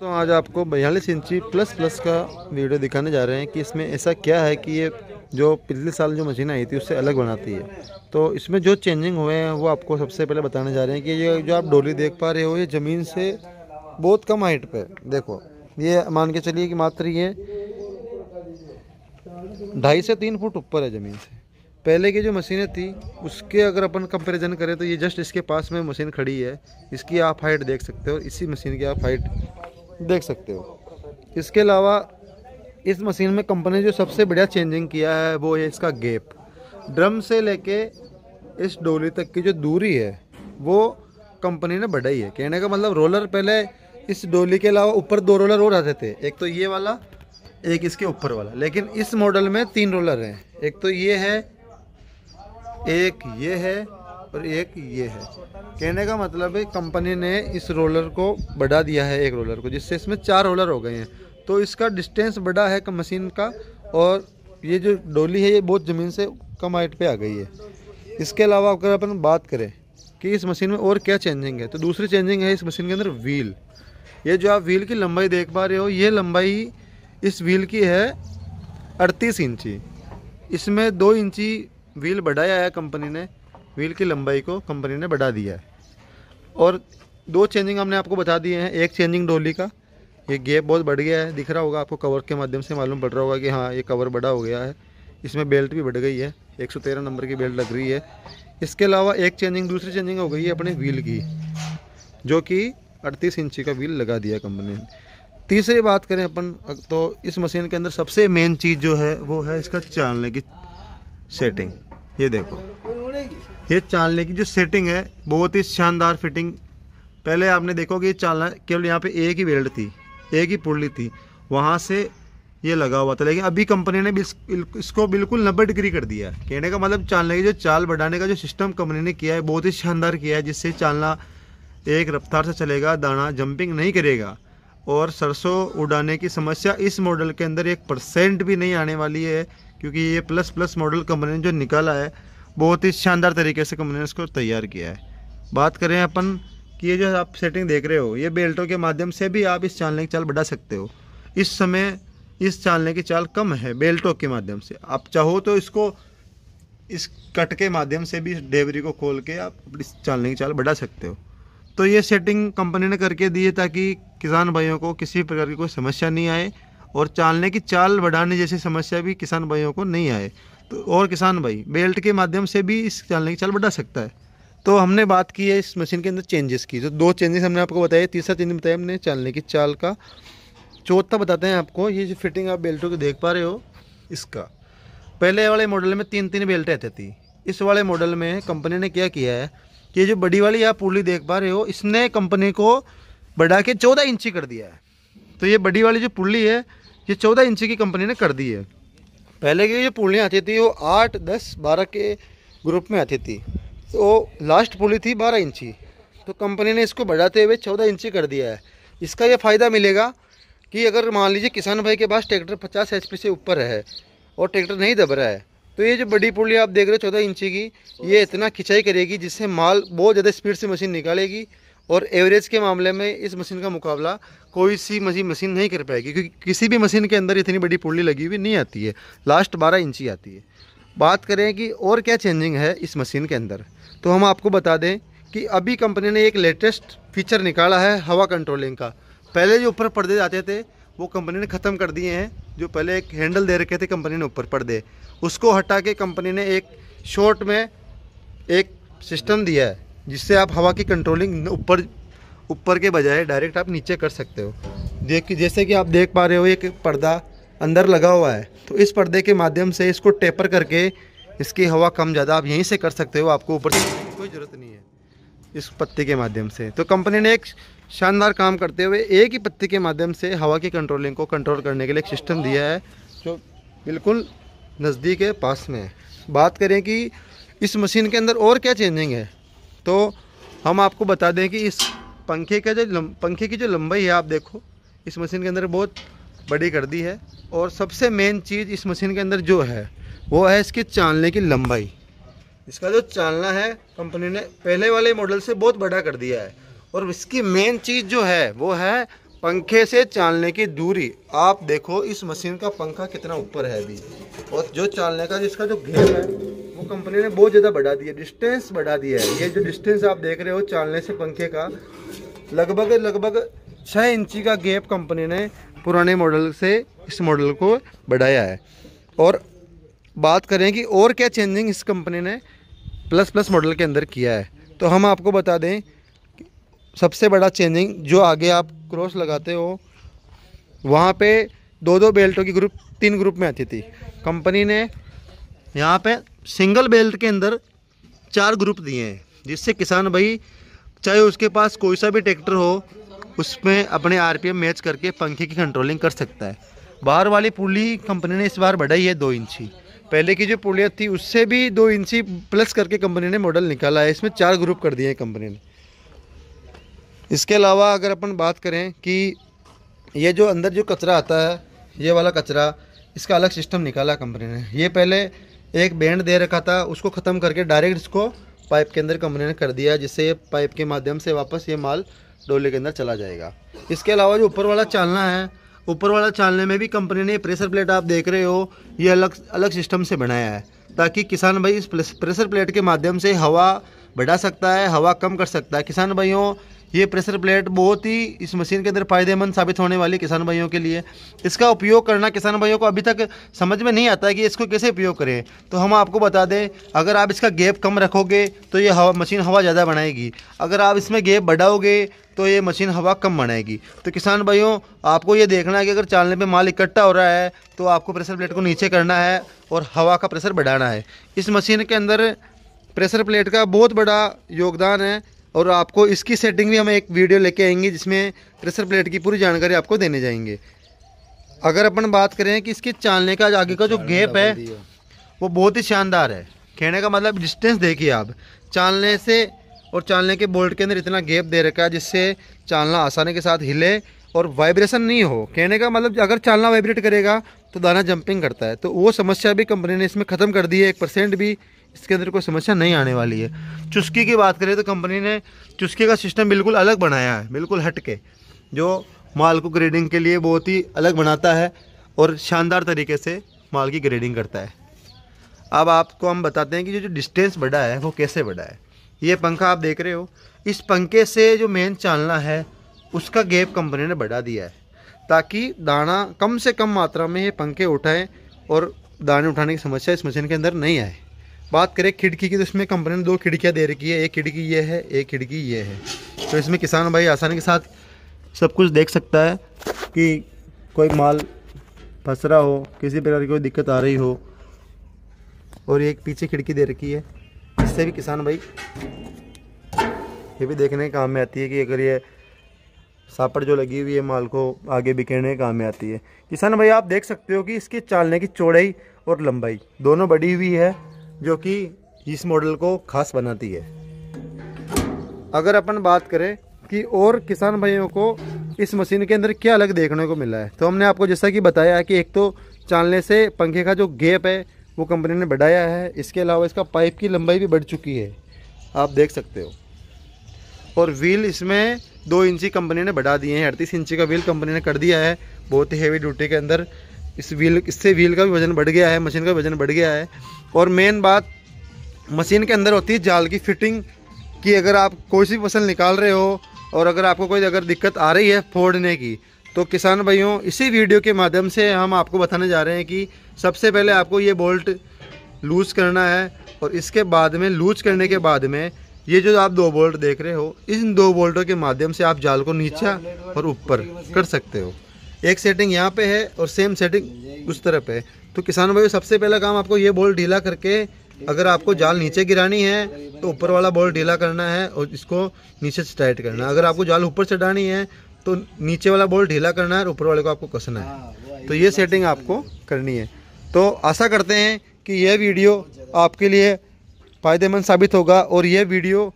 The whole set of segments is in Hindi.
तो आज आपको बयालीस इंची प्लस प्लस का वीडियो दिखाने जा रहे हैं कि इसमें ऐसा क्या है कि ये जो पिछले साल जो मशीन आई थी उससे अलग बनाती है तो इसमें जो चेंजिंग हुए हैं वो आपको सबसे पहले बताने जा रहे हैं कि ये जो आप डोली देख पा रहे हो ये ज़मीन से बहुत कम हाइट पर देखो ये मान के चलिए कि मात्र ये ढाई से तीन फुट ऊपर है ज़मीन से पहले की जो मशीनें थी उसके अगर अपन कंपैरिजन करें तो ये जस्ट इसके पास में मशीन खड़ी है इसकी आप हाइट देख सकते हो इसी मशीन की आप हाइट देख सकते हो इसके अलावा इस मशीन में कंपनी जो सबसे बढ़िया चेंजिंग किया है वो है इसका गेप ड्रम से लेके इस डोली तक की जो दूरी है वो कंपनी ने बढ़ाई है कहने का मतलब रोलर पहले इस डोली के अलावा ऊपर दो रोलर और आते थे एक तो ये वाला एक इसके ऊपर वाला लेकिन इस मॉडल में तीन रोलर हैं एक तो ये है एक ये है और एक ये है कहने का मतलब है कंपनी ने इस रोलर को बढ़ा दिया है एक रोलर को जिससे इसमें चार रोलर हो गए हैं तो इसका डिस्टेंस बढ़ा है मशीन का और ये जो डोली है ये बहुत ज़मीन से कम हाइट पे आ गई है इसके अलावा अगर अपन बात करें कि इस मशीन में और क्या चेंजिंग है तो दूसरी चेंजिंग है इस मशीन के अंदर व्हील ये जो आप व्हील की लंबाई देख पा रहे हो ये लंबाई इस व्हील की है अड़तीस इंची इसमें दो इंची व्हील बढ़ाया है कंपनी ने व्हील की लंबाई को कंपनी ने बढ़ा दिया है और दो चेंजिंग हमने आपको बता दिए हैं एक चेंजिंग डोली का ये गेप बहुत बढ़ गया है दिख रहा होगा आपको कवर के माध्यम से मालूम पड़ रहा होगा कि हाँ ये कवर बड़ा हो गया है इसमें बेल्ट भी बढ़ गई है 113 नंबर की बेल्ट लग रही है इसके अलावा एक चेंजिंग दूसरी चेंजिंग हो गई है अपने व्हील की जो कि अड़तीस इंची का व्हील लगा दिया कंपनी ने तीसरी बात करें अपन तो इस मशीन के अंदर सबसे मेन चीज़ जो है वो है इसका चालने की सेटिंग ये देखो ये चालने की जो सेटिंग है बहुत ही शानदार फिटिंग पहले आपने देखो कि ये चालना केवल यहाँ पे एक ही वेल्ड थी एक ही पुड़ली थी वहाँ से ये लगा हुआ था लेकिन अभी कंपनी ने इसको बिल्कुल नब्बे डिग्री कर दिया है कहने का मतलब चालने की जो चाल बढ़ाने का जो सिस्टम कंपनी ने किया है बहुत ही शानदार किया है जिससे चालना एक रफ्तार से चलेगा दाना जंपिंग नहीं करेगा और सरसों उड़ाने की समस्या इस मॉडल के अंदर एक परसेंट भी नहीं आने वाली है क्योंकि ये प्लस प्लस मॉडल कंपनी ने जो निकाला है बहुत ही शानदार तरीके से कंपनी ने इसको तैयार किया है बात करें अपन कि ये जो आप सेटिंग देख रहे हो ये बेल्टों के माध्यम से भी आप इस चालने की चाल बढ़ा सकते हो इस समय इस चालने की चाल कम है बेल्टों के माध्यम से आप चाहो तो इसको इस कट के माध्यम से भी डेवरी को खोल के आप इस चालने की चाल बढ़ा सकते हो तो ये सेटिंग कंपनी ने करके दी है ताकि किसान भाइयों को किसी प्रकार की कोई समस्या नहीं आए और चालने की चाल बढ़ाने जैसी समस्या भी किसान भाइयों को नहीं आए तो और किसान भाई बेल्ट के माध्यम से भी इस चलने की चाल बढ़ा सकता है तो हमने बात की है इस मशीन के अंदर चेंजेस की तो दो चेंजेस हमने आपको बताया तीसरा चेंज बताया हमने चलने की चाल का चौथा बताते हैं आपको ये जो फिटिंग आप बेल्टों की देख पा रहे हो इसका पहले वाले मॉडल में तीन तीन बेल्ट रहती थी इस वाले मॉडल में कंपनी ने क्या किया है कि जो बड़ी वाली आप पुली देख पा रहे हो इसने कंपनी को बढ़ा के चौदह इंची कर दिया है तो ये बड़ी वाली जो पुली है ये चौदह इंची की कंपनी ने कर दी है पहले की जो पुलियाँ आती थी वो आठ दस बारह के ग्रुप में आती थी तो लास्ट पुली थी बारह इंची तो कंपनी ने इसको बढ़ाते हुए चौदह इंची कर दिया है इसका यह फ़ायदा मिलेगा कि अगर मान लीजिए किसान भाई के पास ट्रैक्टर पचास एच से ऊपर है और ट्रैक्टर नहीं दब रहा है तो ये जो बड़ी पुली आप देख रहे हो चौदह इंची की ये इतना खिंचाई करेगी जिससे माल बहुत ज़्यादा स्पीड से मशीन निकालेगी और एवरेज के मामले में इस मशीन का मुकाबला कोई सी मशीन मशीन नहीं कर पाएगी क्योंकि किसी भी मशीन के अंदर इतनी बड़ी पुल्ली लगी हुई नहीं आती है लास्ट बारह इंची आती है बात करें कि और क्या चेंजिंग है इस मशीन के अंदर तो हम आपको बता दें कि अभी कंपनी ने एक लेटेस्ट फीचर निकाला है हवा कंट्रोलिंग का पहले जो ऊपर पर्दे जाते थे वो कंपनी ने ख़त्म कर दिए हैं जो पहले एक हैंडल दे रखे थे कंपनी ने ऊपर पर्दे उसको हटा के कंपनी ने एक शॉर्ट में एक सिस्टम दिया है जिससे आप हवा की कंट्रोलिंग ऊपर ऊपर के बजाय डायरेक्ट आप नीचे कर सकते हो देख जैसे कि आप देख पा रहे हो एक पर्दा अंदर लगा हुआ है तो इस पर्दे के माध्यम से इसको टेपर करके इसकी हवा कम ज़्यादा आप यहीं से कर सकते हो आपको ऊपर कोई ज़रूरत नहीं है इस पत्ती के माध्यम से तो कंपनी ने एक शानदार काम करते हुए एक ही पत्ती के माध्यम से हवा की कंट्रोलिंग को कंट्रोल करने के लिए एक सिस्टम दिया है जो बिल्कुल नज़दीक है पास में है बात करें कि इस मशीन के अंदर और क्या चेंजिंग है तो हम आपको बता दें कि इस पंखे का जो पंखे की जो लंबाई है आप देखो इस मशीन के अंदर बहुत बड़ी कर दी है और सबसे मेन चीज़ इस मशीन के अंदर जो है वो है इसके चालने की लंबाई इसका जो चालना है कंपनी ने पहले वाले मॉडल से बहुत बड़ा कर दिया है और इसकी मेन चीज़ जो है वो है पंखे से चालने की दूरी आप देखो इस मशीन का पंखा कितना ऊपर है अभी और जो चालने का जिसका जो घेर है कंपनी ने बहुत ज़्यादा बढ़ा दिया डिस्टेंस बढ़ा दिया है ये जो डिस्टेंस आप देख रहे हो चालने से पंखे का लगभग लगभग छः इंची का गैप कंपनी ने पुराने मॉडल से इस मॉडल को बढ़ाया है और बात करें कि और क्या चेंजिंग इस कंपनी ने प्लस प्लस मॉडल के अंदर किया है तो हम आपको बता दें सबसे बड़ा चेंजिंग जो आगे आप क्रॉस लगाते हो वहाँ पे दो दो बेल्टों की ग्रुप तीन ग्रुप में आती थी कंपनी ने यहाँ पे सिंगल बेल्ट के अंदर चार ग्रुप दिए हैं जिससे किसान भाई चाहे उसके पास कोई सा भी ट्रैक्टर हो उसमें अपने आरपीएम मैच करके पंखे की कंट्रोलिंग कर सकता है बाहर वाली पुली कंपनी ने इस बार बढ़ाई है दो इंची पहले की जो पुलियत थी उससे भी दो इंची प्लस करके कंपनी ने मॉडल निकाला है इसमें चार ग्रुप कर दिए हैं कंपनी ने इसके अलावा अगर अपन बात करें कि ये जो अंदर जो कचरा आता है ये वाला कचरा इसका अलग सिस्टम निकाला कंपनी ने ये पहले एक बैंड दे रखा था उसको ख़त्म करके डायरेक्ट इसको पाइप के अंदर कंपनी ने कर दिया जिससे पाइप के माध्यम से वापस ये माल डोले के अंदर चला जाएगा इसके अलावा जो ऊपर वाला चालना है ऊपर वाला चालने में भी कंपनी ने प्रेशर प्लेट आप देख रहे हो ये अलग अलग सिस्टम से बनाया है ताकि किसान भाई इस प्रेशर प्लेट के माध्यम से हवा बढ़ा सकता है हवा कम कर सकता है किसान भाइयों ये प्रेशर प्लेट बहुत ही इस मशीन के अंदर फायदेमंद साबित होने वाली किसान भाइयों के लिए इसका उपयोग करना किसान भाइयों को अभी तक समझ में नहीं आता है कि इसको कैसे उपयोग करें तो हम आपको बता दें अगर आप इसका गैप कम रखोगे तो ये हवा मशीन हवा ज़्यादा बनाएगी अगर आप इसमें गैप बढ़ाओगे तो ये मशीन हवा कम बनाएगी तो किसान भाइयों आपको ये देखना है कि अगर चालने पे माल इकट्ठा हो रहा है तो आपको प्रेशर प्लेट को नीचे करना है और हवा का प्रेशर बढ़ाना है इस मशीन के अंदर प्रेशर प्लेट का बहुत बड़ा योगदान है और आपको इसकी सेटिंग भी हम एक वीडियो लेके आएंगे जिसमें प्रेशर प्लेट की पूरी जानकारी आपको देने जाएंगे अगर अपन बात करें कि इसके चालने का आगे का जो गैप है वो बहुत ही शानदार है कहने का मतलब डिस्टेंस देखिए आप चालने से और चालने के बोल्ट के अंदर इतना गैप दे रखा है जिससे चालना आसानी के साथ हिले और वाइब्रेशन नहीं हो कहने का मतलब अगर चालना वाइब्रेट करेगा तो दाना जंपिंग करता है तो वो समस्या भी कंपनी ने इसमें ख़त्म कर दी है एक परसेंट भी इसके अंदर कोई समस्या नहीं आने वाली है चुस्की की बात करें तो कंपनी ने चुस्की का सिस्टम बिल्कुल अलग बनाया है बिल्कुल हट के जो माल को ग्रेडिंग के लिए बहुत ही अलग बनाता है और शानदार तरीके से माल की ग्रेडिंग करता है अब आपको हम बताते हैं कि जो जो डिस्टेंस बढ़ा है वो कैसे बढ़ा है ये पंखा आप देख रहे हो इस पंखे से जो मेन चालना है उसका गैप कंपनी ने बढ़ा दिया है ताकि दाना कम से कम मात्रा में ये पंखे उठाएँ और दाने उठाने की समस्या इस मशीन के अंदर नहीं आए बात करें खिड़की की तो इसमें कंपनी ने दो खिड़कियाँ दे रखी है एक खिड़की ये है एक खिड़की ये है तो इसमें किसान भाई आसानी के साथ सब कुछ देख सकता है कि कोई माल फंस रहा हो किसी प्रकार की कोई दिक्कत आ रही हो और एक पीछे खिड़की दे रखी है इससे भी किसान भाई ये भी देखने के काम में आती है कि अगर ये सापड़ जो लगी हुई है माल को आगे बिखेरने के काम में आती है किसान भाई आप देख सकते हो कि इसके चालने की चौड़ाई और लंबाई दोनों बढ़ी हुई है जो कि इस मॉडल को खास बनाती है अगर अपन बात करें कि और किसान भाइयों को इस मशीन के अंदर क्या अलग देखने को मिला है तो हमने आपको जैसा कि बताया कि एक तो चालने से पंखे का जो गैप है वो कंपनी ने बढ़ाया है इसके अलावा इसका पाइप की लंबाई भी बढ़ चुकी है आप देख सकते हो और व्हील इसमें दो इंची कंपनी ने बढ़ा दिए हैं अड़तीस इंची का व्हील कंपनी ने कर दिया है बहुत ही हैवी ड्यूटी के अंदर इस व्हील इससे व्हील का भी वजन बढ़ गया है मशीन का वजन बढ़ गया है और मेन बात मशीन के अंदर होती है जाल की फिटिंग कि अगर आप कोई सी फसल निकाल रहे हो और अगर आपको कोई अगर दिक्कत आ रही है फोड़ने की तो किसान भाइयों इसी वीडियो के माध्यम से हम आपको बताने जा रहे हैं कि सबसे पहले आपको ये बोल्ट लूज करना है और इसके बाद में लूज करने के बाद में ये जो आप दो बोल्ट देख रहे हो इन दो बोल्टों के माध्यम से आप जाल को नीचा और ऊपर कर सकते हो एक सेटिंग यहाँ पे है और सेम सेटिंग उस तरफ है तो किसान भाई सबसे पहला काम आपको ये बोल ढीला करके अगर आपको जाल नीचे गिरानी है तो ऊपर वाला बॉल ढीला करना है और इसको नीचे से टाइट करना है अगर आपको जाल ऊपर चढ़ानी है तो नीचे वाला बॉल ढीला करना है और ऊपर वाले को आपको कसना है तो ये सेटिंग आपको करनी है तो आशा करते हैं कि यह वीडियो आपके लिए फ़ायदेमंद साबित होगा और यह वीडियो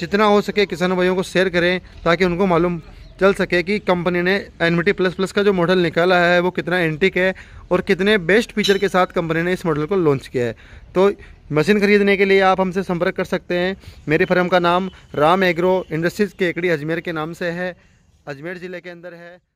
जितना हो सके किसान भाइयों को शेयर करें ताकि उनको मालूम चल सके कि कंपनी ने एनविटी प्लस प्लस का जो मॉडल निकाला है वो कितना एंटिक है और कितने बेस्ट फीचर के साथ कंपनी ने इस मॉडल को लॉन्च किया है तो मशीन खरीदने के लिए आप हमसे संपर्क कर सकते हैं मेरी फर्म का नाम राम एग्रो इंडस्ट्रीज़ के एकड़ी अजमेर के नाम से है अजमेर ज़िले के अंदर है